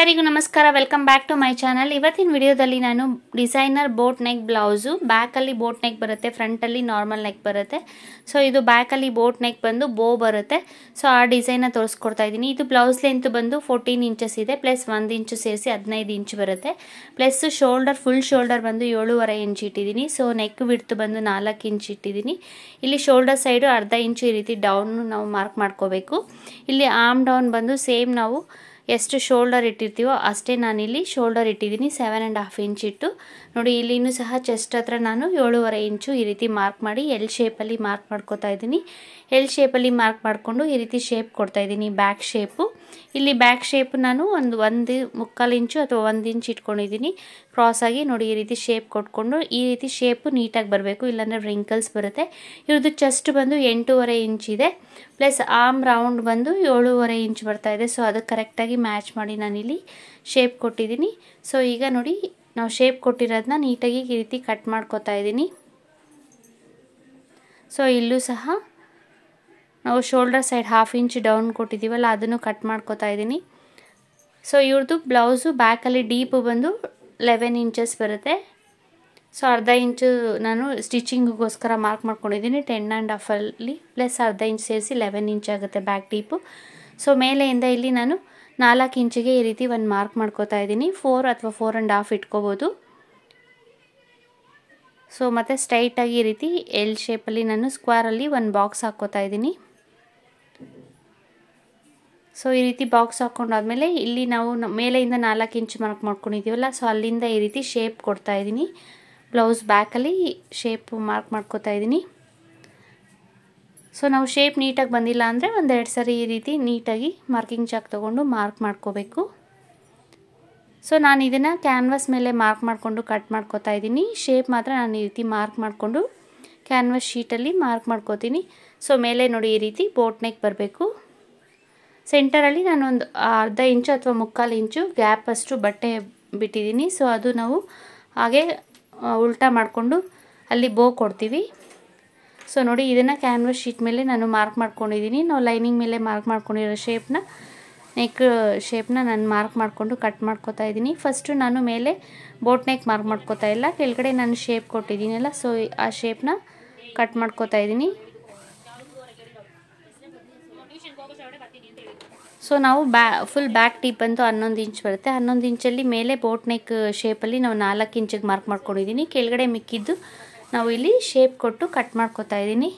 ಎಲ್ಲರಿಗೂ ನಮಸ್ಕಾರ welcome back to my channel ಇವತ್ತಿನ ವಿಡಿಯೋದಲ್ಲಿ ನಾನು ಡಿಸೈನರ್ ಬೋಟ್ ನೆಕ್ ಬ್ಲೌಸು ಬ್ಯಾಕಲ್ಲಿ ಬೋಟ್ ನೆಕ್ ಬರುತ್ತೆ ಫ್ರಂಟಲ್ಲಿ ನಾರ್ಮಲ್ ನೆಕ್ ಬರುತ್ತೆ ಸೊ ಇದು ಬ್ಯಾಕಲ್ಲಿ ಬೋಟ್ ನೆಕ್ ಬಂದು ಬೋ ಬರುತ್ತೆ ಸೊ ಆ ಡಿಸೈನ್ನ ತೋರಿಸ್ಕೊಡ್ತಾ ಇದ್ದೀನಿ ಇದು ಬ್ಲೌಸ್ ಲೆಂತ್ ಬಂದು ಫೋರ್ಟೀನ್ ಇಂಚಸ್ ಇದೆ ಪ್ಲಸ್ ಒಂದು ಇಂಚು ಸೇರಿಸಿ ಹದಿನೈದು ಇಂಚ್ ಬರುತ್ತೆ ಪ್ಲಸ್ ಶೋಲ್ಡರ್ ಫುಲ್ ಶೋಲ್ಡರ್ ಬಂದು ಏಳೂವರೆ ಇಂಚ್ ಇಟ್ಟಿದ್ದೀನಿ ಸೊ ನೆಕ್ ಬಿಡ್ತು ಬಂದು ನಾಲ್ಕು ಇಂಚ್ ಇಟ್ಟಿದ್ದೀನಿ ಇಲ್ಲಿ ಶೋಲ್ಡರ್ ಸೈಡು ಅರ್ಧ ಇಂಚು ಈ ರೀತಿ ಡೌನ್ ನಾವು ಮಾರ್ಕ್ ಮಾಡ್ಕೋಬೇಕು ಇಲ್ಲಿ ಆರ್ಮ್ ಡೌನ್ ಬಂದು ಸೇಮ್ ನಾವು ಎಷ್ಟು ಶೋಲ್ಡರ್ ಇಟ್ಟಿರ್ತೀವೋ ಅಷ್ಟೇ ನಾನು ಇಲ್ಲಿ ಶೋಲ್ಡರ್ ಇಟ್ಟಿದ್ದೀನಿ ಸೆವೆನ್ ಆ್ಯಂಡ್ ಹಾಫ್ ಇಂಚ್ ಇಟ್ಟು ನೋಡಿ ಇಲ್ಲಿನೂ ಸಹ ಚೆಸ್ಟ್ ಹತ್ರ ನಾನು ಏಳುವರೆ ಇಂಚು ಈ ರೀತಿ ಮಾರ್ಕ್ ಮಾಡಿ ಎಲ್ ಶೇಪಲ್ಲಿ ಮಾರ್ಕ್ ಮಾಡ್ಕೋತಾ ಇದ್ದೀನಿ ಎಲ್ ಶೇಪಲ್ಲಿ ಮಾರ್ಕ್ ಮಾಡಿಕೊಂಡು ಈ ರೀತಿ ಶೇಪ್ ಕೊಡ್ತಾ ಇದ್ದೀನಿ ಬ್ಯಾಕ್ ಶೇಪು ಇಲ್ಲಿ ಬ್ಯಾಕ್ ಶೇಪ್ ನಾನು ಒಂದು ಒಂದು ಮುಕ್ಕಾಲು ಇಂಚು ಅಥವಾ ಒಂದು ಇಂಚ್ ಇಟ್ಕೊಂಡಿದ್ದೀನಿ ಕ್ರಾಸಾಗಿ ನೋಡಿ ಈ ರೀತಿ ಶೇಪ್ ಕೊಟ್ಕೊಂಡು ಈ ರೀತಿ ಶೇಪು ನೀಟಾಗಿ ಬರಬೇಕು ಇಲ್ಲಾಂದರೆ ರಿಂಕಲ್ಸ್ ಬರುತ್ತೆ ಇವ್ರದ್ದು ಚೆಸ್ಟ್ ಬಂದು ಎಂಟೂವರೆ ಇಂಚಿದೆ ಪ್ಲಸ್ ಆಮ್ ರೌಂಡ್ ಬಂದು ಏಳೂವರೆ ಇಂಚ್ ಬರ್ತಾ ಇದೆ ಸೊ ಅದು ಕರೆಕ್ಟಾಗಿ ಮ್ಯಾಚ್ ಮಾಡಿ ನಾನಿಲ್ಲಿ ಶೇಪ್ ಕೊಟ್ಟಿದ್ದೀನಿ ಸೊ ಈಗ ನೋಡಿ ನಾವು ಶೇಪ್ ಕೊಟ್ಟಿರೋದನ್ನ ನೀಟಾಗಿ ಈ ರೀತಿ ಕಟ್ ಮಾಡ್ಕೋತಾ ಇದ್ದೀನಿ ಸೊ ಇಲ್ಲೂ ಸಹ ನಾವು shoulder side half inch down ಕೊಟ್ಟಿದ್ದೀವಲ್ಲ ಅದನ್ನು ಕಟ್ ಮಾಡ್ಕೋತಾ ಇದ್ದೀನಿ ಸೊ ಇವ್ರದ್ದು ಬ್ಲೌಸು ಬ್ಯಾಕಲ್ಲಿ ಡೀಪ್ ಬಂದು ಲೆವೆನ್ ಇಂಚಸ್ ಬರುತ್ತೆ ಸೊ ಅರ್ಧ ಇಂಚು ನಾನು ಸ್ಟಿಚಿಂಗಿಗೋಸ್ಕರ ಮಾರ್ಕ್ ಮಾಡ್ಕೊಂಡಿದ್ದೀನಿ ಟೆನ್ ಆ್ಯಂಡ್ ಹಾಫಲ್ಲಿ ಪ್ಲಸ್ ಅರ್ಧ ಇಂಚ್ ಸೇರಿಸಿ ಲೆವೆನ್ ಇಂಚ್ ಆಗುತ್ತೆ ಬ್ಯಾಕ್ ಡೀಪು ಸೊ ಮೇಲೆಯಿಂದ ಇಲ್ಲಿ ನಾನು ನಾಲ್ಕು ಇಂಚಿಗೆ ಈ ರೀತಿ ಒಂದು ಮಾರ್ಕ್ ಮಾಡ್ಕೋತಾ ಇದ್ದೀನಿ ಫೋರ್ ಅಥವಾ ಫೋರ್ ಆ್ಯಂಡ್ ಹಾಫ್ ಇಟ್ಕೋಬೋದು ಸೊ ಮತ್ತು ಸ್ಟ್ರೈಟಾಗಿ ಈ ರೀತಿ ಎಲ್ ಶೇಪಲ್ಲಿ ನಾನು ಸ್ಕ್ವಾರಲ್ಲಿ ಒಂದು ಬಾಕ್ಸ್ ಹಾಕ್ಕೋತಾ ಇದ್ದೀನಿ ಸೊ ಈ ರೀತಿ ಬಾಕ್ಸ್ ಹಾಕ್ಕೊಂಡಾದ್ಮೇಲೆ ಇಲ್ಲಿ ನಾವು ಮೇಲೆಯಿಂದ ನಾಲ್ಕು ಇಂಚ್ ಮಾರ್ಕ್ ಮಾಡ್ಕೊಂಡಿದ್ದೀವಲ್ಲ ಸೊ ಅಲ್ಲಿಂದ ಈ ರೀತಿ ಶೇಪ್ ಕೊಡ್ತಾ ಇದ್ದೀನಿ ಬ್ಲೌಸ್ ಬ್ಯಾಕಲ್ಲಿ ಶೇಪ್ ಮಾರ್ಕ್ ಮಾಡ್ಕೋತಾ ಇದ್ದೀನಿ ಸೊ ನಾವು ಶೇಪ್ ನೀಟಾಗಿ ಬಂದಿಲ್ಲ ಅಂದರೆ ಒಂದೆರಡು ಸರಿ ಈ ರೀತಿ ನೀಟಾಗಿ ಮಾರ್ಕಿಂಗ್ ಚಾಕ್ ತೊಗೊಂಡು ಮಾರ್ಕ್ ಮಾಡ್ಕೋಬೇಕು ಸೊ ನಾನು ಇದನ್ನು ಕ್ಯಾನ್ವಾಸ್ ಮೇಲೆ ಮಾರ್ಕ್ ಮಾಡಿಕೊಂಡು ಕಟ್ ಮಾಡ್ಕೋತಾ ಇದ್ದೀನಿ ಶೇಪ್ ಮಾತ್ರ ನಾನು ಈ ರೀತಿ ಮಾರ್ಕ್ ಮಾಡಿಕೊಂಡು ಕ್ಯಾನ್ವಾಸ್ ಶೀಟಲ್ಲಿ ಮಾರ್ಕ್ ಮಾಡ್ಕೋತೀನಿ ಸೊ ಮೇಲೆ ನೋಡಿ ಈ ರೀತಿ ಬೋಟ್ ಬರಬೇಕು ಸೆಂಟರಲ್ಲಿ ನಾನೊಂದು ಅರ್ಧ ಇಂಚು ಅಥವಾ ಮುಕ್ಕಾಲು ಇಂಚು ಗ್ಯಾಪ್ ಅಷ್ಟು ಬಟ್ಟೆ ಬಿಟ್ಟಿದ್ದೀನಿ ಸೊ ಅದು ನಾವು ಹಾಗೆ ಉಲ್ಟಾ ಮಾಡಿಕೊಂಡು ಅಲ್ಲಿ ಬೋ ಕೊಡ್ತೀವಿ ಸೊ ನೋಡಿ ಇದನ್ನು ಕ್ಯಾನ್ವಾಸ್ ಶೀಟ್ ಮೇಲೆ ನಾನು ಮಾರ್ಕ್ ಮಾಡ್ಕೊಂಡಿದ್ದೀನಿ ನಾವು ಲೈನಿಂಗ್ ಮೇಲೆ ಮಾರ್ಕ್ ಮಾಡ್ಕೊಂಡಿರೋ ಶೇಪ್ನ ನೆಕ್ ಶೇಪ್ನ ನಾನು ಮಾರ್ಕ್ ಮಾಡಿಕೊಂಡು ಕಟ್ ಮಾಡ್ಕೋತಾ ಇದ್ದೀನಿ ಫಸ್ಟು ನಾನು ಮೇಲೆ ಬೋಟ್ ನೆಕ್ ಮಾರ್ಕ್ ಮಾಡ್ಕೋತಾ ಇಲ್ಲ ಕೆಳಗಡೆ ನಾನು ಶೇಪ್ ಕೊಟ್ಟಿದ್ದೀನಲ್ಲ ಸೊ ಆ ಶೇಪ್ನ ಕಟ್ ಮಾಡ್ಕೋತಾ ಇದ್ದೀನಿ ಸೊ ನಾವು ಬ್ಯಾ ಫುಲ್ ಬ್ಯಾಕ್ ಟೀಪ್ ಬಂದು ಹನ್ನೊಂದು ಇಂಚ್ ಬರುತ್ತೆ ಹನ್ನೊಂದು ಇಂಚಲ್ಲಿ ಮೇಲೆ ಬೋಟ್ ನೆಕ್ ಶೇಪಲ್ಲಿ ನಾವು ನಾಲ್ಕು ಇಂಚಿಗೆ ಮಾರ್ಕ್ ಮಾಡ್ಕೊಂಡಿದ್ದೀನಿ ಕೆಳಗಡೆ ಮಿಕ್ಕಿದ್ದು ನಾವು ಇಲ್ಲಿ ಶೇಪ್ ಕೊಟ್ಟು ಕಟ್ ಮಾಡ್ಕೋತಾ ಇದ್ದೀನಿ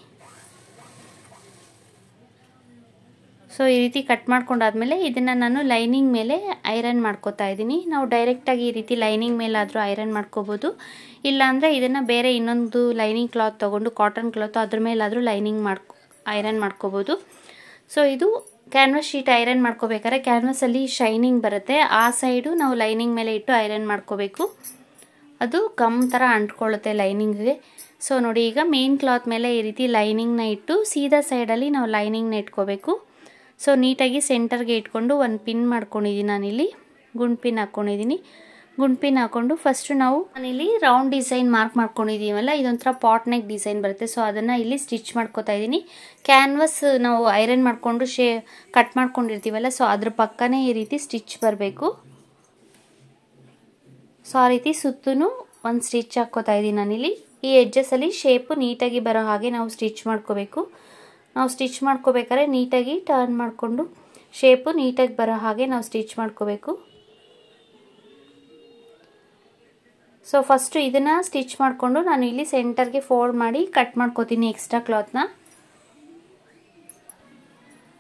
ಸೊ ಈ ರೀತಿ ಕಟ್ ಮಾಡ್ಕೊಂಡಾದ್ಮೇಲೆ ಇದನ್ನು ನಾನು ಲೈನಿಂಗ್ ಮೇಲೆ ಐರನ್ ಮಾಡ್ಕೋತಾ ಇದ್ದೀನಿ ನಾವು ಡೈರೆಕ್ಟಾಗಿ ಈ ರೀತಿ ಲೈನಿಂಗ್ ಮೇಲಾದರೂ ಐರನ್ ಮಾಡ್ಕೋಬೋದು ಇಲ್ಲಾಂದರೆ ಇದನ್ನು ಬೇರೆ ಇನ್ನೊಂದು ಲೈನಿಂಗ್ ಕ್ಲಾತ್ ತೊಗೊಂಡು ಕಾಟನ್ ಕ್ಲಾತ್ ಅದ್ರ ಮೇಲಾದರೂ ಲೈನಿಂಗ್ ಮಾಡ್ಕೊ ಐರನ್ ಮಾಡ್ಕೋಬೋದು ಸೊ ಇದು ಕ್ಯಾನ್ವಸ್ ಶೀಟ್ ಐರನ್ ಮಾಡ್ಕೋಬೇಕಾದ್ರೆ ಅಲ್ಲಿ ಶೈನಿಂಗ್ ಬರುತ್ತೆ ಆ ಸೈಡು ನಾವು ಲೈನಿಂಗ್ ಮೇಲೆ ಇಟ್ಟು ಐರನ್ ಮಾಡ್ಕೋಬೇಕು ಅದು ಕಮ್ ಥರ ಅಂಟ್ಕೊಳ್ಳುತ್ತೆ ಲೈನಿಂಗ್ಗೆ ಸೊ ನೋಡಿ ಈಗ ಮೇನ್ ಕ್ಲಾತ್ ಮೇಲೆ ಈ ರೀತಿ ಲೈನಿಂಗ್ನ ಇಟ್ಟು ಸೀದಾ ಸೈಡಲ್ಲಿ ನಾವು ಲೈನಿಂಗ್ನ ಇಟ್ಕೋಬೇಕು ಸೊ ನೀಟಾಗಿ ಸೆಂಟರ್ಗೆ ಇಟ್ಕೊಂಡು ಒಂದು ಪಿನ್ ಮಾಡ್ಕೊಂಡಿದ್ದೀನಿ ನಾನಿಲ್ಲಿ ಗುಂಡು ಪಿನ್ ಹಾಕ್ಕೊಂಡಿದ್ದೀನಿ ಗುಂಡ್ಪಿನ ಹಾಕೊಂಡು ಫಸ್ಟು ನಾವು ನಾನಿಲ್ಲಿ ರೌಂಡ್ ಡಿಸೈನ್ ಮಾರ್ಕ್ ಮಾಡ್ಕೊಂಡಿದ್ದೀವಲ್ಲ ಇದೊಂಥರ ಪಾಟ್ನೆಕ್ ಡಿಸೈನ್ ಬರುತ್ತೆ ಸೊ ಅದನ್ನು ಇಲ್ಲಿ ಸ್ಟಿಚ್ ಮಾಡ್ಕೋತಾ ಇದ್ದೀನಿ ಕ್ಯಾನ್ವಸ್ ನಾವು ಐರನ್ ಮಾಡಿಕೊಂಡು ಶೇ ಕಟ್ ಮಾಡ್ಕೊಂಡಿರ್ತೀವಲ್ಲ ಸೊ ಅದ್ರ ಪಕ್ಕನೇ ಈ ರೀತಿ ಸ್ಟಿಚ್ ಬರಬೇಕು ಸೊ ಆ ರೀತಿ ಸುತ್ತೂ ಒಂದು ಸ್ಟಿಚ್ ಹಾಕ್ಕೋತಾ ಇದ್ದೀನಿ ನಾನಿಲ್ಲಿ ಈ ಅಲ್ಲಿ ಶೇಪು ನೀಟಾಗಿ ಬರೋ ಹಾಗೆ ನಾವು ಸ್ಟಿಚ್ ಮಾಡ್ಕೋಬೇಕು ನಾವು ಸ್ಟಿಚ್ ಮಾಡ್ಕೋಬೇಕಾದ್ರೆ ನೀಟಾಗಿ ಟರ್ನ್ ಮಾಡಿಕೊಂಡು ಶೇಪು ನೀಟಾಗಿ ಬರೋ ಹಾಗೆ ನಾವು ಸ್ಟಿಚ್ ಮಾಡ್ಕೋಬೇಕು ಸೊ ಫಸ್ಟು ಇದನ್ನು ಸ್ಟಿಚ್ ಮಾಡಿಕೊಂಡು ನಾನು ಇಲ್ಲಿ ಸೆಂಟರ್ಗೆ ಫೋಲ್ಡ್ ಮಾಡಿ ಕಟ್ ಮಾಡ್ಕೋತೀನಿ ಎಕ್ಸ್ಟ್ರಾ ಕ್ಲಾತ್ನ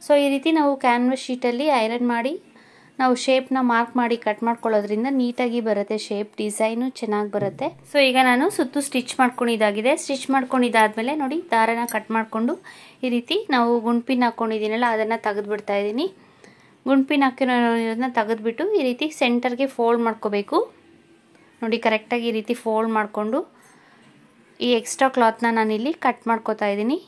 ಸೊ ಈ ರೀತಿ ನಾವು ಕ್ಯಾನ್ವಸ್ ಶೀಟಲ್ಲಿ ಐರನ್ ಮಾಡಿ ನಾವು ಶೇಪ್ನ ಮಾರ್ಕ್ ಮಾಡಿ ಕಟ್ ಮಾಡ್ಕೊಳ್ಳೋದ್ರಿಂದ ನೀಟಾಗಿ ಬರುತ್ತೆ ಶೇಪ್ ಡಿಸೈನು ಚೆನ್ನಾಗಿ ಬರುತ್ತೆ ಸೊ ಈಗ ನಾನು ಸುತ್ತು ಸ್ಟಿಚ್ ಮಾಡ್ಕೊಂಡಿದ್ದಾಗಿದೆ ಸ್ಟಿಚ್ ಮಾಡ್ಕೊಂಡಿದ್ದಾದಮೇಲೆ ನೋಡಿ ದಾರನ ಕಟ್ ಮಾಡಿಕೊಂಡು ಈ ರೀತಿ ನಾವು ಗುಂಡ್ಪಿನ ಹಾಕ್ಕೊಂಡಿದ್ದೀನಲ್ಲ ಅದನ್ನು ತೆಗೆದುಬಿಡ್ತಾ ಇದ್ದೀನಿ ಗುಂಡ್ಪಿನ ಹಾಕಿರೋದನ್ನ ತೆಗೆದುಬಿಟ್ಟು ಈ ರೀತಿ ಸೆಂಟರ್ಗೆ ಫೋಲ್ಡ್ ಮಾಡ್ಕೋಬೇಕು ನೋಡಿ ಕರೆಕ್ಟಾಗಿ ಈ ರೀತಿ ಫೋಲ್ಡ್ ಮಾಡಿಕೊಂಡು ಈ ಎಕ್ಸ್ಟ್ರಾ ಕ್ಲಾತ್ನ ನಾನಿಲ್ಲಿ ಕಟ್ ಮಾಡ್ಕೋತಾ ಇದ್ದೀನಿ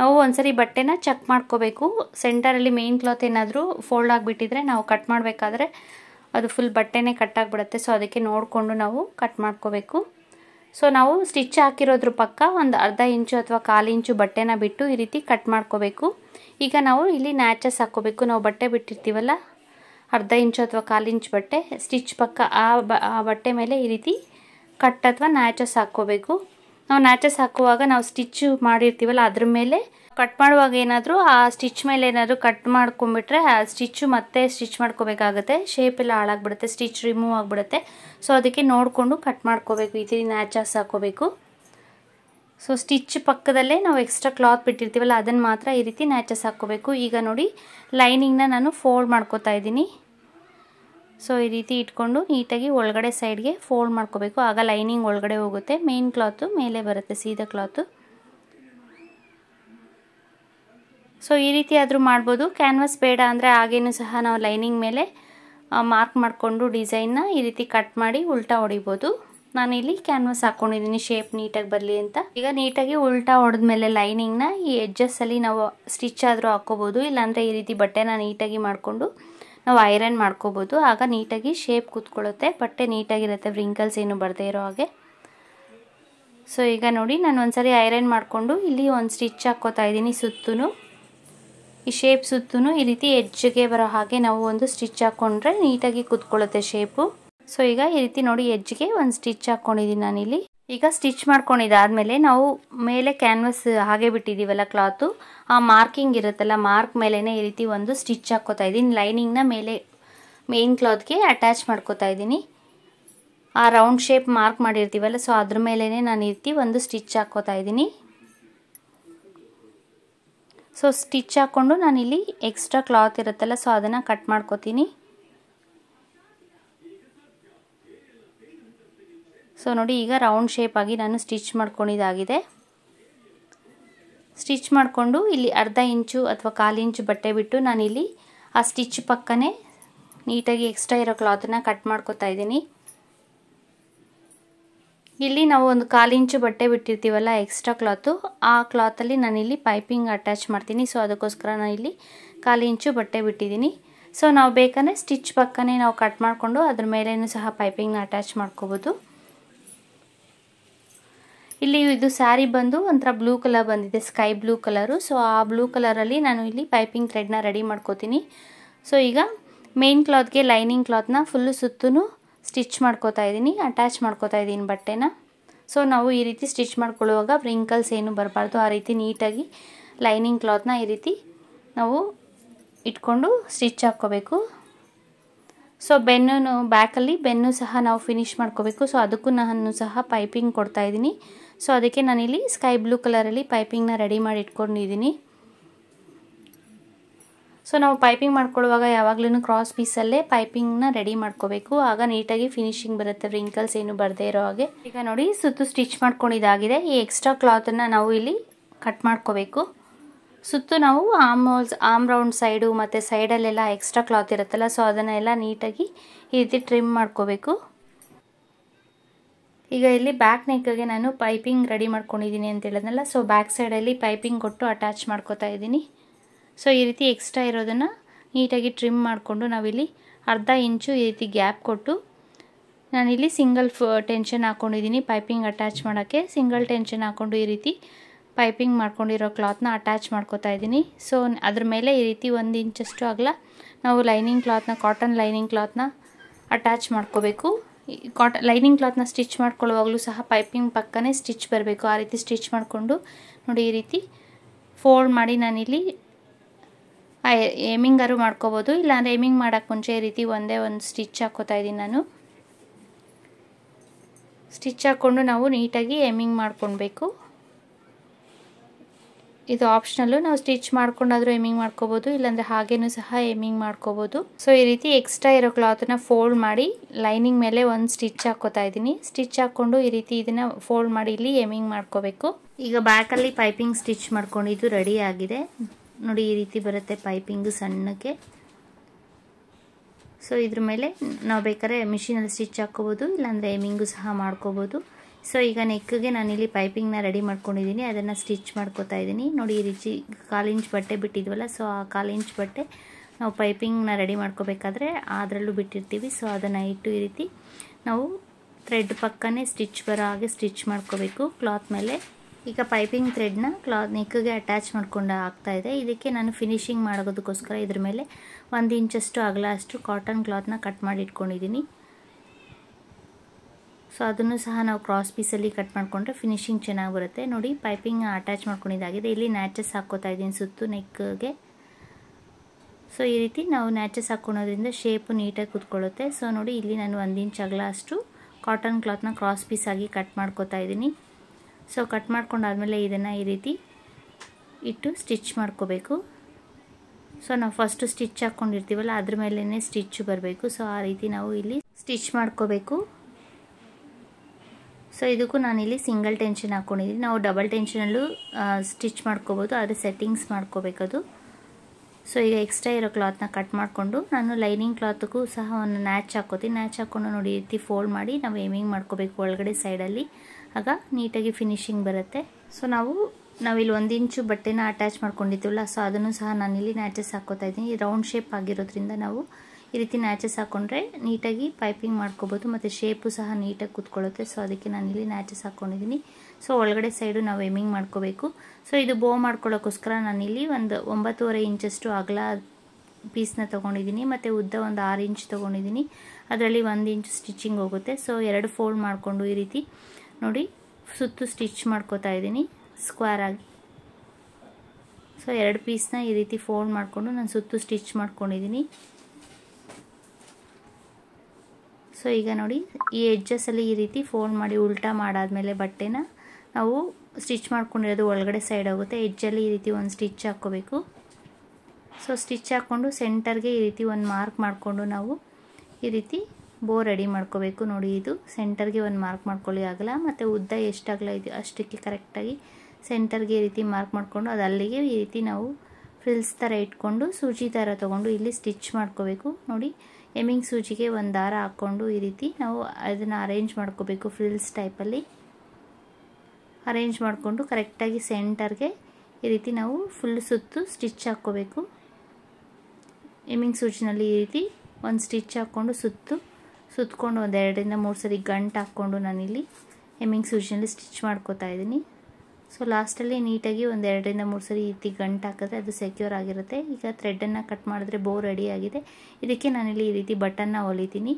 ನಾವು ಒಂದ್ಸರಿ ಬಟ್ಟೆನ ಚೆಕ್ ಮಾಡ್ಕೋಬೇಕು ಸೆಂಟರಲ್ಲಿ ಮೇನ್ ಕ್ಲಾತ್ ಏನಾದರೂ ಫೋಲ್ಡ್ ಆಗಿಬಿಟ್ಟಿದ್ರೆ ನಾವು ಕಟ್ ಮಾಡಬೇಕಾದ್ರೆ ಅದು ಫುಲ್ ಬಟ್ಟೆನೇ ಕಟ್ ಆಗಿಬಿಡುತ್ತೆ ಸೊ ಅದಕ್ಕೆ ನೋಡಿಕೊಂಡು ನಾವು ಕಟ್ ಮಾಡ್ಕೋಬೇಕು ಸೊ ನಾವು ಸ್ಟಿಚ್ ಹಾಕಿರೋದ್ರ ಪಕ್ಕ ಒಂದು ಅರ್ಧ ಇಂಚು ಅಥವಾ ಕಾಲು ಇಂಚು ಬಟ್ಟೆನ ಬಿಟ್ಟು ಈ ರೀತಿ ಕಟ್ ಮಾಡ್ಕೋಬೇಕು ಈಗ ನಾವು ಇಲ್ಲಿ ನ್ಯಾಚಸ್ ಹಾಕ್ಕೋಬೇಕು ನಾವು ಬಟ್ಟೆ ಬಿಟ್ಟಿರ್ತೀವಲ್ಲ ಅರ್ಧ ಇಂಚು ಅಥವಾ ಕಾಲು ಇಂಚು ಬಟ್ಟೆ ಸ್ಟಿಚ್ ಪಕ್ಕ ಆ ಬ ಆ ಬಟ್ಟೆ ಮೇಲೆ ಈ ರೀತಿ ಕಟ್ ಅಥವಾ ನ್ಯಾಚಸ್ ಹಾಕ್ಕೋಬೇಕು ನಾವು ನ್ಯಾಚಸ್ ಹಾಕುವಾಗ ನಾವು ಸ್ಟಿಚ್ ಮಾಡಿರ್ತೀವಲ್ಲ ಅದ್ರ ಮೇಲೆ ಕಟ್ ಮಾಡುವಾಗ ಏನಾದರೂ ಆ ಸ್ಟಿಚ್ ಮೇಲೆ ಏನಾದರೂ ಕಟ್ ಮಾಡ್ಕೊಂಬಿಟ್ರೆ ಆ ಸ್ಟಿಚ್ಚು ಮತ್ತೆ ಸ್ಟಿಚ್ ಮಾಡ್ಕೋಬೇಕಾಗುತ್ತೆ ಶೇಪ್ ಎಲ್ಲ ಹಾಳಾಗ್ಬಿಡುತ್ತೆ ಸ್ಟಿಚ್ ರಿಮೂವ್ ಆಗಿಬಿಡುತ್ತೆ ಸೊ ಅದಕ್ಕೆ ನೋಡಿಕೊಂಡು ಕಟ್ ಮಾಡ್ಕೋಬೇಕು ಈ ರೀತಿ ನ್ಯಾಚಸ್ ಹಾಕೋಬೇಕು ಸೊ ಸ್ಟಿಚ್ ಪಕ್ಕದಲ್ಲೇ ನಾವು ಎಕ್ಸ್ಟ್ರಾ ಕ್ಲಾತ್ ಬಿಟ್ಟಿರ್ತೀವಲ್ಲ ಅದನ್ನು ಮಾತ್ರ ಈ ರೀತಿ ನ್ಯಾಚಸ್ ಹಾಕ್ಕೋಬೇಕು ಈಗ ನೋಡಿ ಲೈನಿಂಗ್ನ ನಾನು ಫೋಲ್ಡ್ ಮಾಡ್ಕೋತಾ ಇದ್ದೀನಿ ಸೊ ಈ ರೀತಿ ಇಟ್ಕೊಂಡು ನೀಟಾಗಿ ಒಳಗಡೆ ಸೈಡ್ಗೆ ಫೋಲ್ಡ್ ಮಾಡ್ಕೋಬೇಕು ಆಗ ಲೈನಿಂಗ್ ಒಳಗಡೆ ಹೋಗುತ್ತೆ ಮೇನ್ ಕ್ಲಾತು ಮೇಲೆ ಬರುತ್ತೆ ಸೀದಾ ಕ್ಲಾತು ಸೊ ಈ ರೀತಿ ಆದರೂ ಮಾಡ್ಬೋದು ಕ್ಯಾನ್ವಸ್ ಬೇಡ ಅಂದರೆ ಹಾಗೇನೂ ಸಹ ನಾವು ಲೈನಿಂಗ್ ಮೇಲೆ ಮಾರ್ಕ್ ಮಾಡಿಕೊಂಡು ಡಿಸೈನ್ನ ಈ ರೀತಿ ಕಟ್ ಮಾಡಿ ಉಲ್ಟಾ ಹೊಡಿಬೋದು ಇಲ್ಲಿ ಕ್ಯಾನ್ವಾಸ್ ಹಾಕ್ಕೊಂಡಿದ್ದೀನಿ ಶೇಪ್ ನೀಟಾಗಿ ಬರಲಿ ಅಂತ ಈಗ ನೀಟಾಗಿ ಉಲ್ಟಾ ಹೊಡೆದ್ಮೇಲೆ ಲೈನಿಂಗ್ನ ಈ ಎಡ್ಜಸ್ಸಲ್ಲಿ ನಾವು ಸ್ಟಿಚ್ ಆದರೂ ಹಾಕ್ಕೋಬೋದು ಇಲ್ಲಾಂದರೆ ಈ ರೀತಿ ಬಟ್ಟೆನ ನೀಟಾಗಿ ಮಾಡಿಕೊಂಡು ನಾವು ಐರನ್ ಮಾಡ್ಕೋಬೋದು ಆಗ ನೀಟಾಗಿ ಶೇಪ್ ಕೂತ್ಕೊಳ್ಳುತ್ತೆ ಬಟ್ಟೆ ನೀಟಾಗಿರುತ್ತೆ ವ್ರಿಂಕಲ್ಸ್ ಏನು ಬರದೇ ಇರೋ ಹಾಗೆ ಸೊ ಈಗ ನೋಡಿ ನಾನು ಒಂದ್ಸರಿ ಐರನ್ ಮಾಡಿಕೊಂಡು ಇಲ್ಲಿ ಒಂದು ಸ್ಟಿಚ್ ಹಾಕ್ಕೋತಾ ಇದ್ದೀನಿ ಸುತ್ತೂ ಈ ಶೇಪ್ ಸುತ್ತೂ ಈ ರೀತಿ ಎಜ್ಜಿಗೆ ಬರೋ ಹಾಗೆ ನಾವು ಒಂದು ಸ್ಟಿಚ್ ಹಾಕ್ಕೊಂಡ್ರೆ ನೀಟಾಗಿ ಕೂತ್ಕೊಳ್ಳುತ್ತೆ ಶೇಪು ಸೊ ಈಗ ಈ ರೀತಿ ನೋಡಿ ಎಜ್ಜಿಗೆ ಒಂದು ಸ್ಟಿಚ್ ಹಾಕ್ಕೊಂಡಿದ್ದೀನಿ ನಾನಿಲ್ಲಿ ಈಗ ಸ್ಟಿಚ್ ಮಾಡ್ಕೊಂಡಿದ್ದಾದಮೇಲೆ ನಾವು ಮೇಲೆ ಕ್ಯಾನ್ವಸ್ ಹಾಗೆ ಬಿಟ್ಟಿದ್ದೀವಲ್ಲ ಕ್ಲಾತು ಆ ಮಾರ್ಕಿಂಗ್ ಇರುತ್ತಲ್ಲ ಮಾರ್ಕ್ ಮೇಲೇ ಈ ರೀತಿ ಒಂದು ಸ್ಟಿಚ್ ಹಾಕ್ಕೋತಾ ಇದ್ದೀನಿ ಲೈನಿಂಗ್ನ ಮೇಲೆ ಮೇನ್ ಕ್ಲಾತ್ಗೆ ಅಟ್ಯಾಚ್ ಮಾಡ್ಕೋತಾ ಇದ್ದೀನಿ ಆ ರೌಂಡ್ ಶೇಪ್ ಮಾರ್ಕ್ ಮಾಡಿರ್ತೀವಲ್ಲ ಸೊ ಅದ್ರ ಮೇಲೇ ನಾನು ಈ ರೀತಿ ಒಂದು ಸ್ಟಿಚ್ ಹಾಕ್ಕೋತಾ ಇದ್ದೀನಿ ಸೊ ಸ್ಟಿಚ್ ಹಾಕ್ಕೊಂಡು ನಾನಿಲ್ಲಿ ಎಕ್ಸ್ಟ್ರಾ ಕ್ಲಾತ್ ಇರುತ್ತಲ್ಲ ಸೊ ಅದನ್ನು ಕಟ್ ಮಾಡ್ಕೋತೀನಿ ಸೊ ನೋಡಿ ಈಗ ರೌಂಡ್ ಶೇಪಾಗಿ ನಾನು ಸ್ಟಿಚ್ ಮಾಡ್ಕೊಂಡಿದ್ದಾಗಿದೆ ಸ್ಟಿಚ್ ಮಾಡಿಕೊಂಡು ಇಲ್ಲಿ ಅರ್ಧ ಇಂಚು ಅಥವಾ ಕಾಲು ಇಂಚು ಬಟ್ಟೆ ಬಿಟ್ಟು ನಾನಿಲ್ಲಿ ಆ ಸ್ಟಿಚ್ ಪಕ್ಕನೇ ನೀಟಾಗಿ ಎಕ್ಸ್ಟ್ರಾ ಇರೋ ಕ್ಲಾತನ್ನು ಕಟ್ ಮಾಡ್ಕೊತಾ ಇದ್ದೀನಿ ಇಲ್ಲಿ ನಾವು ಒಂದು ಕಾಲು ಇಂಚು ಬಟ್ಟೆ ಬಿಟ್ಟಿರ್ತೀವಲ್ಲ ಎಕ್ಸ್ಟ್ರಾ ಕ್ಲಾತು ಆ ಕ್ಲಾತಲ್ಲಿ ನಾನಿಲ್ಲಿ ಪೈಪಿಂಗ್ ಅಟ್ಯಾಚ್ ಮಾಡ್ತೀನಿ ಸೊ ಅದಕ್ಕೋಸ್ಕರ ನಾನು ಇಲ್ಲಿ ಕಾಲು ಇಂಚು ಬಟ್ಟೆ ಬಿಟ್ಟಿದ್ದೀನಿ ಸೊ ನಾವು ಬೇಕಾದ್ರೆ ಸ್ಟಿಚ್ ಪಕ್ಕನೇ ನಾವು ಕಟ್ ಮಾಡಿಕೊಂಡು ಅದ್ರ ಮೇಲೆಯೂ ಸಹ ಪೈಪಿಂಗ್ನ ಅಟ್ಯಾಚ್ ಮಾಡ್ಕೋಬೋದು ಇಲ್ಲಿ ಇದು ಸ್ಯಾರಿ ಬಂದು ಒಂಥರ ಬ್ಲೂ ಕಲರ್ ಬಂದಿದೆ ಸ್ಕೈ ಬ್ಲೂ ಕಲರು ಸೊ ಆ ಬ್ಲೂ ಕಲರಲ್ಲಿ ನಾನು ಇಲ್ಲಿ ಪೈಪಿಂಗ್ ಥ್ರೆಡ್ನ ರೆಡಿ ಮಾಡ್ಕೋತೀನಿ ಸೊ ಈಗ ಮೇನ್ ಕ್ಲಾತ್ಗೆ ಲೈನಿಂಗ್ ಕ್ಲಾತ್ನ ಫುಲ್ಲು ಸುತ್ತೂ ಸ್ಟಿಚ್ ಮಾಡ್ಕೋತಾ ಇದ್ದೀನಿ ಅಟ್ಯಾಚ್ ಮಾಡ್ಕೋತಾ ಇದ್ದೀನಿ ಬಟ್ಟೆನ ಸೊ ನಾವು ಈ ರೀತಿ ಸ್ಟಿಚ್ ಮಾಡ್ಕೊಳ್ಳುವಾಗ ರಿಂಕಲ್ಸ್ ಏನು ಬರಬಾರ್ದು ಆ ರೀತಿ ನೀಟಾಗಿ ಲೈನಿಂಗ್ ಕ್ಲಾತ್ನ ಈ ರೀತಿ ನಾವು ಇಟ್ಕೊಂಡು ಸ್ಟಿಚ್ ಹಾಕ್ಕೋಬೇಕು ಸೊ ಬೆನ್ನು ಬ್ಯಾಕಲ್ಲಿ ಬೆನ್ನು ಸಹ ನಾವು ಫಿನಿಶ್ ಮಾಡ್ಕೋಬೇಕು ಸೊ ಅದಕ್ಕೂ ನಾನು ಸಹ ಪೈಪಿಂಗ್ ಕೊಡ್ತಾಯಿದ್ದೀನಿ ಸೊ ಅದಕ್ಕೆ ನಾನಿಲ್ಲಿ ಸ್ಕೈ ಬ್ಲೂ ಕಲರಲ್ಲಿ ಪೈಪಿಂಗ್ನ ರೆಡಿ ಮಾಡಿ ಇಟ್ಕೊಂಡಿದ್ದೀನಿ ಸೊ ನಾವು ಪೈಪಿಂಗ್ ಮಾಡ್ಕೊಳ್ಳುವಾಗ ಯಾವಾಗಲೂ ಕ್ರಾಸ್ ಪೀಸಲ್ಲೇ ಪೈಪಿಂಗ್ನ ರೆಡಿ ಮಾಡ್ಕೋಬೇಕು ಆಗ ನೀಟಾಗಿ ಫಿನಿಶಿಂಗ್ ಬರುತ್ತೆ ರಿಂಕಲ್ಸ್ ಏನು ಬರದೇ ಇರೋ ಹಾಗೆ ಈಗ ನೋಡಿ ಸುತ್ತು ಸ್ಟಿಚ್ ಮಾಡ್ಕೊಂಡಿದ್ದಾಗಿದೆ ಈ ಎಕ್ಸ್ಟ್ರಾ ಕ್ಲಾತನ್ನು ನಾವು ಇಲ್ಲಿ ಕಟ್ ಮಾಡ್ಕೋಬೇಕು ಸುತ್ತು ನಾವು arm holes arm round side ಮತ್ತು ಸೈಡಲ್ಲೆಲ್ಲ ಎಕ್ಸ್ಟ್ರಾ ಕ್ಲಾತ್ ಇರುತ್ತಲ್ಲ ಸೊ ಅದನ್ನೆಲ್ಲ ನೀಟಾಗಿ ಈ ರೀತಿ ಟ್ರಿಮ್ ಮಾಡ್ಕೋಬೇಕು ಈಗ ಇಲ್ಲಿ ಬ್ಯಾಕ್ ನೆಕ್ಗೆ ನಾನು ಪೈಪಿಂಗ್ ರೆಡಿ ಮಾಡ್ಕೊಂಡಿದ್ದೀನಿ ಅಂತ ಹೇಳಿದ್ನಲ್ಲ ಸೊ ಬ್ಯಾಕ್ ಸೈಡಲ್ಲಿ ಪೈಪಿಂಗ್ ಕೊಟ್ಟು ಅಟ್ಯಾಚ್ ಮಾಡ್ಕೋತಾ ಇದ್ದೀನಿ ಸೊ ಈ ರೀತಿ ಎಕ್ಸ್ಟ್ರಾ ಇರೋದನ್ನು ನೀಟಾಗಿ ಟ್ರಿಮ್ ಮಾಡಿಕೊಂಡು ನಾವಿಲ್ಲಿ ಅರ್ಧ ಇಂಚು ಈ ರೀತಿ ಗ್ಯಾಪ್ ಕೊಟ್ಟು ನಾನಿಲ್ಲಿ ಸಿಂಗಲ್ ಫ ಟೆನ್ಷನ್ ಹಾಕ್ಕೊಂಡಿದ್ದೀನಿ ಪೈಪಿಂಗ್ ಅಟ್ಯಾಚ್ ಮಾಡೋಕ್ಕೆ ಸಿಂಗಲ್ ಟೆನ್ಷನ್ ಹಾಕ್ಕೊಂಡು ಈ ರೀತಿ ಪೈಪಿಂಗ್ ಮಾಡ್ಕೊಂಡಿರೋ ಕ್ಲಾತ್ನ ಅಟ್ಯಾಚ್ ಮಾಡ್ಕೋತಾ ಇದ್ದೀನಿ ಸೊ ಅದ್ರ ಮೇಲೆ ಈ ರೀತಿ ಒಂದು ಇಂಚಷ್ಟು ಆಗಲ ನಾವು ಲೈನಿಂಗ್ ಕ್ಲಾತ್ನ ಕಾಟನ್ ಲೈನಿಂಗ್ ಕ್ಲಾತ್ನ ಅಟ್ಯಾಚ್ ಮಾಡ್ಕೋಬೇಕು ಕಾಟ ಲೈನಿಂಗ್ ಕ್ಲಾತ್ನ ಸ್ಟಿಚ್ ಮಾಡ್ಕೊಳ್ಳುವಾಗಲೂ ಸಹ ಪೈಪಿಂಗ್ ಪಕ್ಕನೇ ಸ್ಟಿಚ್ ಬರಬೇಕು ಆ ರೀತಿ ಸ್ಟಿಚ್ ಮಾಡಿಕೊಂಡು ನೋಡಿ ಈ ರೀತಿ ಫೋಲ್ಡ್ ಮಾಡಿ ನಾನಿಲ್ಲಿ ಏಮಿಂಗಾರು ಮಾಡ್ಕೋಬೋದು ಇಲ್ಲಾಂದರೆ ಏಮಿಂಗ್ ಮಾಡೋಕ್ಕೆ ಮುಂಚೆ ಈ ರೀತಿ ಒಂದೇ ಒಂದು ಸ್ಟಿಚ್ ಹಾಕ್ಕೋತಾ ಇದ್ದೀನಿ ನಾನು ಸ್ಟಿಚ್ ಹಾಕ್ಕೊಂಡು ನಾವು ನೀಟಾಗಿ ಏಮಿಂಗ್ ಮಾಡ್ಕೊಳ್ಬೇಕು ಇದು ಆಪ್ಷನಲ್ಲು ನಾವು ಸ್ಟಿಚ್ ಮಾಡ್ಕೊಂಡಾದ್ರೂ ಎಮಿಂಗ್ ಮಾಡ್ಕೋಬೋದು ಇಲ್ಲಾಂದರೆ ಹಾಗೇನೂ ಸಹ ಎಮಿಂಗ್ ಮಾಡ್ಕೋಬೋದು ಸೊ ಈ ರೀತಿ ಎಕ್ಸ್ಟ್ರಾ ಇರೋ ಕ್ಲಾತನ್ನು ಫೋಲ್ಡ್ ಮಾಡಿ ಲೈನಿಂಗ್ ಮೇಲೆ ಒಂದು ಸ್ಟಿಚ್ ಹಾಕೋತಾ ಇದ್ದೀನಿ ಸ್ಟಿಚ್ ಹಾಕ್ಕೊಂಡು ಈ ರೀತಿ ಇದನ್ನು ಫೋಲ್ಡ್ ಮಾಡಿ ಇಲ್ಲಿ ಎಮಿಂಗ್ ಮಾಡ್ಕೋಬೇಕು ಈಗ ಬ್ಯಾಕಲ್ಲಿ ಪೈಪಿಂಗ್ ಸ್ಟಿಚ್ ಮಾಡ್ಕೊಂಡಿದ್ದು ರೆಡಿ ಆಗಿದೆ ನೋಡಿ ಈ ರೀತಿ ಬರುತ್ತೆ ಪೈಪಿಂಗು ಸಣ್ಣಕ್ಕೆ ಸೊ ಇದ್ರ ಮೇಲೆ ನಾವು ಬೇಕಾದ್ರೆ ಮಿಷಿನಲ್ಲಿ ಸ್ಟಿಚ್ ಹಾಕ್ಕೋಬೋದು ಇಲ್ಲಾಂದರೆ ಎಮಿಂಗು ಸಹ ಮಾಡ್ಕೋಬೋದು ಸೊ ಈಗ ನೆಕ್ಕಿಗೆ ನಾನಿಲ್ಲಿ ಪೈಪಿಂಗ್ನ ರೆಡಿ ಮಾಡ್ಕೊಂಡಿದ್ದೀನಿ ಅದನ್ನು ಸ್ಟಿಚ್ ಮಾಡ್ಕೋತಾ ಇದ್ದೀನಿ ನೋಡಿ ಈ ರೀತಿ ಕಾಲು ಬಟ್ಟೆ ಬಿಟ್ಟಿದ್ವಲ್ಲ ಸೊ ಆ ಕಾಲಿಂಚ್ ಬಟ್ಟೆ ನಾವು ಪೈಪಿಂಗ್ನ ರೆಡಿ ಮಾಡ್ಕೋಬೇಕಾದ್ರೆ ಅದರಲ್ಲೂ ಬಿಟ್ಟಿರ್ತೀವಿ ಸೊ ಅದನ್ನು ಇಟ್ಟು ಈ ರೀತಿ ನಾವು ಥ್ರೆಡ್ ಪಕ್ಕನೇ ಸ್ಟಿಚ್ ಬರೋ ಹಾಗೆ ಸ್ಟಿಚ್ ಮಾಡ್ಕೋಬೇಕು ಕ್ಲಾತ್ ಮೇಲೆ ಈಗ ಪೈಪಿಂಗ್ ಥ್ರೆಡ್ನ ಕ್ಲಾತ್ ನೆಕ್ಗೆ ಅಟ್ಯಾಚ್ ಮಾಡ್ಕೊಂಡು ಆಗ್ತಾ ಇದೆ ಇದಕ್ಕೆ ನಾನು ಫಿನಿಶಿಂಗ್ ಮಾಡೋದಕ್ಕೋಸ್ಕರ ಇದ್ರ ಮೇಲೆ ಒಂದು ಇಂಚಷ್ಟು ಅಗಲ ಅಷ್ಟು ಕಾಟನ್ ಕ್ಲಾತ್ನ ಕಟ್ ಮಾಡಿ ಇಟ್ಕೊಂಡಿದ್ದೀನಿ ಸೊ ಅದನ್ನು ಸಹ ನಾವು ಕ್ರಾಸ್ ಪೀಸಲ್ಲಿ ಕಟ್ ಮಾಡಿಕೊಂಡ್ರೆ ಫಿನಿಶಿಂಗ್ ಚೆನ್ನಾಗಿ ಬರುತ್ತೆ ನೋಡಿ ಪೈಪಿಂಗ್ ಅಟ್ಯಾಚ್ ಮಾಡ್ಕೊಂಡಿದ್ದಾಗಿದೆ ಇಲ್ಲಿ ನ್ಯಾಚಸ್ ಹಾಕ್ಕೋತಾ ಇದ್ದೀನಿ ಸುತ್ತು ನೆಕ್ಗೆ ಸೊ ಈ ರೀತಿ ನಾವು ನ್ಯಾಚಸ್ ಹಾಕ್ಕೊಳೋದ್ರಿಂದ ಶೇಪ್ ನೀಟಾಗಿ ಕೂತ್ಕೊಳ್ಳುತ್ತೆ ಸೊ ನೋಡಿ ಇಲ್ಲಿ ನಾನು ಒಂದು ಇಂಚ್ ಅಗಲ ಅಷ್ಟು ಕಾಟನ್ ಕ್ಲಾತ್ನ ಕ್ರಾಸ್ ಪೀಸಾಗಿ ಕಟ್ ಮಾಡ್ಕೋತಾ ಇದ್ದೀನಿ ಸೊ ಕಟ್ ಮಾಡ್ಕೊಂಡಾದಮೇಲೆ ಇದನ್ನು ಈ ರೀತಿ ಇಟ್ಟು ಸ್ಟಿಚ್ ಮಾಡ್ಕೋಬೇಕು ಸೊ ನಾವು ಫಸ್ಟು ಸ್ಟಿಚ್ ಹಾಕ್ಕೊಂಡಿರ್ತೀವಲ್ಲ ಅದ್ರ ಮೇಲೇ ಸ್ಟಿಚ್ ಬರಬೇಕು ಸೊ ಆ ರೀತಿ ನಾವು ಇಲ್ಲಿ ಸ್ಟಿಚ್ ಮಾಡ್ಕೋಬೇಕು ಸೊ ಇದಕ್ಕೂ ನಾನಿಲ್ಲಿ ಸಿಂಗಲ್ ಟೆನ್ಷನ್ ಹಾಕ್ಕೊಂಡಿದ್ದೀನಿ ನಾವು ಡಬಲ್ ಟೆನ್ಷನಲ್ಲೂ ಸ್ಟಿಚ್ ಮಾಡ್ಕೋಬೋದು ಆದರೆ ಸೆಟ್ಟಿಂಗ್ಸ್ ಮಾಡ್ಕೋಬೇಕದು ಸೊ ಈಗ ಎಕ್ಸ್ಟ್ರಾ ಇರೋ ಕ್ಲಾತ್ನ ಕಟ್ ಮಾಡಿಕೊಂಡು ನಾನು ಲೈನಿಂಗ್ ಕ್ಲಾತ್ಗೂ ಸಹ ಒಂದು ನ್ಯಾಚ್ ಹಾಕೋತೀನಿ ನ್ಯಾಚ್ ಹಾಕ್ಕೊಂಡು ನೋಡಿ ರೀತಿ ಫೋಲ್ಡ್ ಮಾಡಿ ನಾವು ಏಮಿಂಗ್ ಮಾಡ್ಕೋಬೇಕು ಒಳಗಡೆ ಸೈಡಲ್ಲಿ ಆಗ ನೀಟಾಗಿ ಫಿನಿಶಿಂಗ್ ಬರುತ್ತೆ ಸೊ ನಾವು ನಾವಿಲ್ಲಿ ಒಂದು ಇಂಚು ಬಟ್ಟೆನ ಅಟ್ಯಾಚ್ ಮಾಡ್ಕೊಂಡಿದ್ದೀವಲ್ಲ ಸೊ ಅದನ್ನು ಸಹ ನಾನಿಲ್ಲಿ ನ್ಯಾಚಸ್ ಹಾಕೋತಾ ಇದ್ದೀನಿ ರೌಂಡ್ ಶೇಪ್ ಆಗಿರೋದ್ರಿಂದ ನಾವು ಈ ರೀತಿ ನ್ಯಾಚಸ್ ಹಾಕ್ಕೊಂಡ್ರೆ ನೀಟಾಗಿ ಪೈಪಿಂಗ್ ಮಾಡ್ಕೋಬೋದು ಮತ್ತು ಶೇಪು ಸಹ ನೀಟಾಗಿ ಕೂತ್ಕೊಳ್ಳುತ್ತೆ ಸೊ ಅದಕ್ಕೆ ನಾನಿಲ್ಲಿ ನ್ಯಾಚಸ್ ಹಾಕ್ಕೊಂಡಿದ್ದೀನಿ ಸೊ ಒಳಗಡೆ ಸೈಡು ನಾವು ಎಮಿಂಗ್ ಮಾಡ್ಕೋಬೇಕು ಸೊ ಇದು ಬೋ ಮಾಡ್ಕೊಳ್ಳೋಕ್ಕೋಸ್ಕರ ನಾನಿಲ್ಲಿ ಒಂದು ಒಂಬತ್ತುವರೆ ಇಂಚಷ್ಟು ಅಗಲ ಪೀಸ್ನ ತೊಗೊಂಡಿದ್ದೀನಿ ಮತ್ತು ಉದ್ದ ಒಂದು ಆರು ಇಂಚ್ ತೊಗೊಂಡಿದ್ದೀನಿ ಅದರಲ್ಲಿ ಒಂದು ಇಂಚ್ ಸ್ಟಿಚಿಂಗ್ ಹೋಗುತ್ತೆ ಸೊ ಎರಡು ಫೋಲ್ಡ್ ಮಾಡಿಕೊಂಡು ಈ ರೀತಿ ನೋಡಿ ಸುತ್ತು ಸ್ಟಿಚ್ ಮಾಡ್ಕೋತಾ ಇದ್ದೀನಿ ಸ್ಕ್ವೇರ್ ಆಗಿ ಸೊ ಎರಡು ಪೀಸ್ನ ಈ ರೀತಿ ಫೋಲ್ಡ್ ಮಾಡಿಕೊಂಡು ನಾನು ಸುತ್ತು ಸ್ಟಿಚ್ ಮಾಡ್ಕೊಂಡಿದ್ದೀನಿ ಸೊ ಈಗ ನೋಡಿ ಈ ಎಡ್ಜಸ್ಸಲ್ಲಿ ಈ ರೀತಿ ಫೋಲ್ಡ್ ಮಾಡಿ ಉಲ್ಟಾ ಮಾಡಾದಮೇಲೆ ಬಟ್ಟೆನ ನಾವು ಸ್ಟಿಚ್ ಮಾಡ್ಕೊಂಡಿರೋದು ಒಳಗಡೆ ಸೈಡ್ ಹೋಗುತ್ತೆ ಎಜ್ಜಲ್ಲಿ ಈ ರೀತಿ ಒಂದು ಸ್ಟಿಚ್ ಹಾಕ್ಕೋಬೇಕು ಸೊ ಸ್ಟಿಚ್ ಹಾಕ್ಕೊಂಡು ಸೆಂಟರ್ಗೆ ಈ ರೀತಿ ಒಂದು ಮಾರ್ಕ್ ಮಾಡಿಕೊಂಡು ನಾವು ಈ ರೀತಿ ಬೋ ರೆಡಿ ಮಾಡ್ಕೋಬೇಕು ನೋಡಿ ಇದು ಸೆಂಟರ್ಗೆ ಒಂದು ಮಾರ್ಕ್ ಮಾಡ್ಕೊಳ್ಳಿ ಆಗಲ್ಲ ಮತ್ತು ಉದ್ದ ಎಷ್ಟಾಗಲ ಇದೆಯೋ ಅಷ್ಟಕ್ಕೆ ಕರೆಕ್ಟಾಗಿ ಸೆಂಟರ್ಗೆ ಈ ರೀತಿ ಮಾರ್ಕ್ ಮಾಡಿಕೊಂಡು ಅದು ಅಲ್ಲಿಗೆ ಈ ರೀತಿ ನಾವು ಫ್ರಿಲ್ಸ್ ಥರ ಇಟ್ಕೊಂಡು ಸೂಜಿ ಥರ ತೊಗೊಂಡು ಇಲ್ಲಿ ಸ್ಟಿಚ್ ಮಾಡ್ಕೋಬೇಕು ನೋಡಿ ಎಮ್ಮಿಂಗ್ ಸೂಜಿಗೆ ಒಂದು ದಾರ ಹಾಕ್ಕೊಂಡು ಈ ರೀತಿ ನಾವು ಅದನ್ನು ಅರೇಂಜ್ ಮಾಡ್ಕೋಬೇಕು ಫ್ರಿಲ್ಸ್ ಟೈಪಲ್ಲಿ ಅರೇಂಜ್ ಮಾಡಿಕೊಂಡು ಕರೆಕ್ಟಾಗಿ ಸೆಂಟರ್ಗೆ ಈ ರೀತಿ ನಾವು ಫುಲ್ ಸುತ್ತು ಸ್ಟಿಚ್ ಹಾಕ್ಕೋಬೇಕು ಎಮ್ಮಿಂಗ್ ಸೂಜಿನಲ್ಲಿ ಈ ರೀತಿ ಒಂದು ಸ್ಟಿಚ್ ಹಾಕ್ಕೊಂಡು ಸುತ್ತು ಸುತ್ತಕೊಂಡು ಒಂದು ಎರಡರಿಂದ ಮೂರು ಸರಿ ಗಂಟು ಹಾಕ್ಕೊಂಡು ನಾನಿಲ್ಲಿ ಎಮ್ಮಿಂಗ್ ಸೂಜಿನಲ್ಲಿ ಸ್ಟಿಚ್ ಮಾಡ್ಕೋತಾ ಇದ್ದೀನಿ ಸೊ ಲಾಸ್ಟಲ್ಲಿ ನೀಟಾಗಿ ಒಂದು ಎರಡರಿಂದ ಮೂರು ಸರಿ ರೀತಿ ಗಂಟು ಹಾಕಿದ್ರೆ ಅದು ಸೆಕ್ಯೂರ್ ಆಗಿರುತ್ತೆ ಈಗ ಥ್ರೆಡನ್ನು ಕಟ್ ಮಾಡಿದ್ರೆ ಬೋ ರೆಡಿ ಆಗಿದೆ ಇದಕ್ಕೆ ನಾನಿಲ್ಲಿ ಈ ರೀತಿ ಬಟನ್ನ ಹೊಲಿತೀನಿ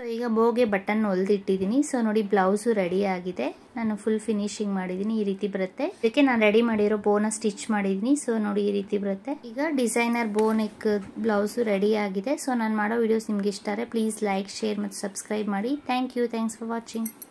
ಸೊ ಈಗ ಬೋಗೆ ಬಟನ್ ಹೊಲಿದಿಟ್ಟಿದ್ದೀನಿ ಸೊ ನೋಡಿ ಬ್ಲೌಸು ರೆಡಿ ಆಗಿದೆ ನಾನು ಫುಲ್ ಫಿನಿಶಿಂಗ್ ಮಾಡಿದ್ದೀನಿ ಈ ರೀತಿ ಬರುತ್ತೆ ಇದಕ್ಕೆ ನಾನು ರೆಡಿ ಮಾಡಿರೋ ಬೋನ ಸ್ಟಿಚ್ ಮಾಡಿದ್ದೀನಿ ಸೊ ನೋಡಿ ಈ ರೀತಿ ಬರುತ್ತೆ ಈಗ designer bone neck blouse ready ಆಗಿದೆ ಸೊ ನಾನು ಮಾಡೋ ವಿಡಿಯೋಸ್ ನಿಮ್ಗೆ ಇಷ್ಟ ಪ್ಲೀಸ್ ಲೈಕ್ ಶೇರ್ ಮತ್ತು ಸಬ್ಸ್ಕ್ರೈಬ್ ಮಾಡಿ thank you thanks for watching